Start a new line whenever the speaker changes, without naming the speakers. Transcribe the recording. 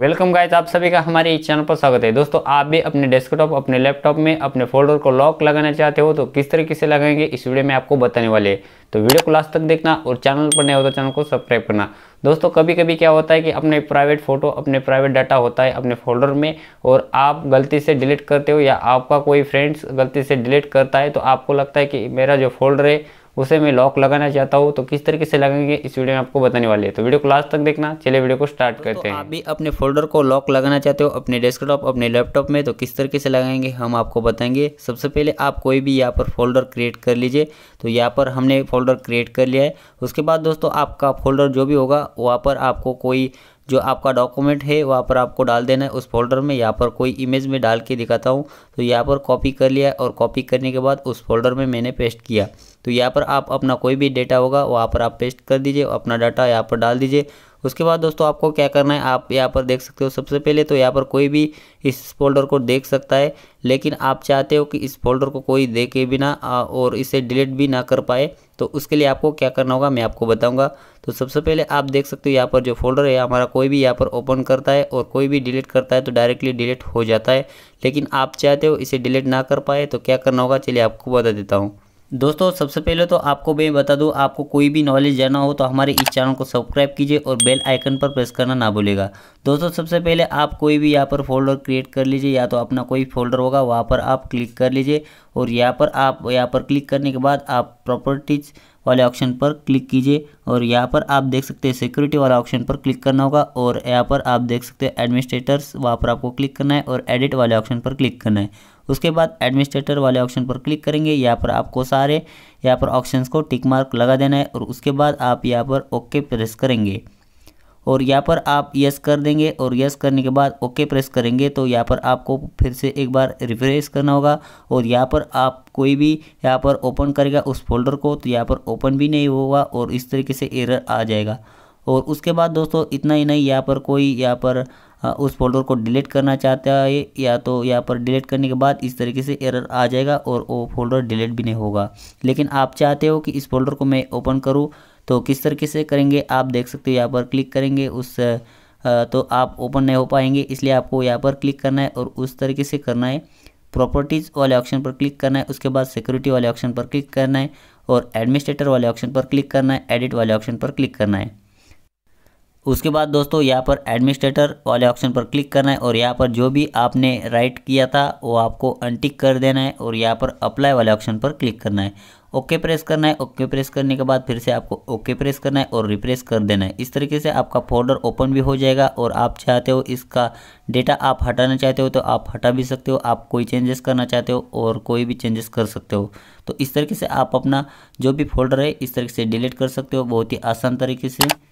welcome guys आप सभी का हमारे इस चैनल पर स्वागत है दोस्तों आप भी अपने डेस्कटॉप अपने लैपटॉप में अपने फोल्डर को लॉक लगाना चाहते हो तो किस तरीके से लगाएंगे इस वीडियो में आपको बताने वाले तो वीडियो को लास्ट तक देखना और चैनल पर नए हो तो चैनल को सब्सक्राइब करना दोस्तों कभी कभी क्या होता है कि अपने प्राइवेट फ़ोटो अपने प्राइवेट डाटा होता है अपने फोल्डर में और आप गलती से डिलीट करते हो या आपका कोई फ्रेंड्स गलती से डिलीट करता है तो आपको लगता है कि मेरा जो फोल्डर है उसे मैं लॉक लगाना चाहता हूँ तो किस तरीके से लगाएंगे इस वीडियो में आपको बताने वाले हैं तो वीडियो को लास्ट तक देखना चलिए वीडियो को स्टार्ट तो करते हैं आप भी अपने
फोल्डर को लॉक लगाना चाहते हो अपने डेस्कटॉप अपने लैपटॉप में तो किस तरीके से लगाएंगे हम आपको बताएंगे सबसे पहले आप कोई भी यहाँ पर फोल्डर क्रिएट कर लीजिए तो यहाँ पर हमने फोल्डर क्रिएट कर लिया है उसके बाद दोस्तों आपका फोल्डर जो भी होगा वहाँ पर आपको कोई जो आपका डॉक्यूमेंट है वहाँ पर आपको डाल देना है उस फोल्डर में यहाँ पर कोई इमेज में डाल के दिखाता हूँ तो यहाँ पर कॉपी कर लिया और कॉपी करने के बाद उस फोल्डर में मैंने पेस्ट किया तो यहाँ पर आप अपना कोई भी डेटा होगा वहाँ पर आप पेस्ट कर दीजिए अपना डाटा यहाँ पर डाल दीजिए उसके बाद दोस्तों आपको क्या करना है आप यहाँ पर देख सकते हो सबसे पहले तो यहाँ पर कोई भी इस फोल्डर को देख सकता है लेकिन आप चाहते हो कि इस फोल्डर को कोई देखे भी ना और इसे डिलीट भी ना कर पाए तो उसके लिए आपको क्या करना होगा मैं आपको बताऊंगा तो सबसे पहले आप देख सकते हो यहाँ पर जो फोल्डर है हमारा कोई भी यहाँ पर ओपन करता है और कोई भी डिलीट करता है तो डायरेक्टली डिलीट हो जाता है लेकिन आप चाहते हो इसे डिलीट ना कर पाए तो क्या करना होगा चलिए आपको बता देता हूँ दोस्तों सबसे पहले तो आपको मैं बता दूं आपको कोई भी नॉलेज जाना हो तो हमारे इस चैनल को सब्सक्राइब कीजिए और बेल आइकन पर प्रेस करना ना भूलेगा दोस्तों सबसे पहले आप कोई भी यहाँ पर फोल्डर क्रिएट कर लीजिए या तो अपना कोई फोल्डर होगा वहाँ पर आप क्लिक कर लीजिए और यहाँ पर आप यहाँ पर क्लिक करने के बाद आप प्रॉपर्टीज़ वाले ऑप्शन पर क्लिक कीजिए और यहाँ पर आप देख सकते हैं सिक्योरिटी वाला ऑप्शन पर क्लिक करना होगा और यहाँ पर आप देख सकते हैं एडमिनिस्ट्रेटर्स वहाँ पर आपको क्लिक करना है और एडिट वाले ऑप्शन पर क्लिक करना है उसके बाद एडमिनिस्ट्रेटर वाले ऑप्शन पर क्लिक करेंगे यहाँ पर आपको सारे यहाँ पर ऑप्शंस को टिक मार्क लगा देना है और उसके बाद आप यहाँ पर ओके प्रेस करेंगे और यहाँ पर आप यस कर देंगे और यस करने के बाद ओके प्रेस करेंगे तो यहाँ पर आपको फिर से एक बार रिफ्रेश करना होगा और यहाँ पर आप कोई भी यहाँ पर ओपन करेगा उस फोल्डर को तो यहाँ पर ओपन भी नहीं होगा और इस तरीके से एरर आ जाएगा और उसके बाद दोस्तों इतना ही नहीं यहाँ पर कोई यहाँ पर उस फोल्डर को डिलीट करना चाहता है या तो यहाँ पर डिलीट करने के बाद इस तरीके से एरर आ जाएगा और वो फोल्डर डिलीट भी नहीं होगा लेकिन आप चाहते हो कि इस फोल्डर को मैं ओपन करूँ तो किस तरीके से करेंगे आप देख सकते हो यहाँ पर क्लिक करेंगे उस तो आप ओपन नहीं हो पाएंगे इसलिए आपको यहाँ पर क्लिक करना है और उस तरीके से करना है प्रॉपर्टीज़ वाले ऑप्शन पर क्लिक करना है उसके बाद सिक्योरिटी वाले ऑप्शन पर क्लिक करना है और एडमिनिस्ट्रेटर वाले ऑप्शन पर क्लिक करना है एडिट वाले ऑप्शन पर क्लिक करना है उसके बाद दोस्तों यहाँ पर एडमिनिस्ट्रेटर वाले ऑप्शन पर क्लिक करना है और यहाँ पर जो भी आपने राइट किया था वो आपको अनटिक कर देना है और यहाँ पर अप्लाई वाले ऑप्शन पर क्लिक करना है ओके प्रेस करना है ओके प्रेस करने के बाद फिर से आपको ओके प्रेस करना है और रिप्रेस कर देना है इस तरीके से आपका फोल्डर ओपन भी हो जाएगा और आप चाहते हो इसका डेटा आप हटाना चाहते हो तो आप हटा भी सकते हो आप कोई चेंजेस करना चाहते हो और कोई भी चेंजेस कर सकते हो तो इस तरीके से आप अपना जो भी फोल्डर है इस तरीके से डिलीट कर सकते हो बहुत ही आसान तरीके से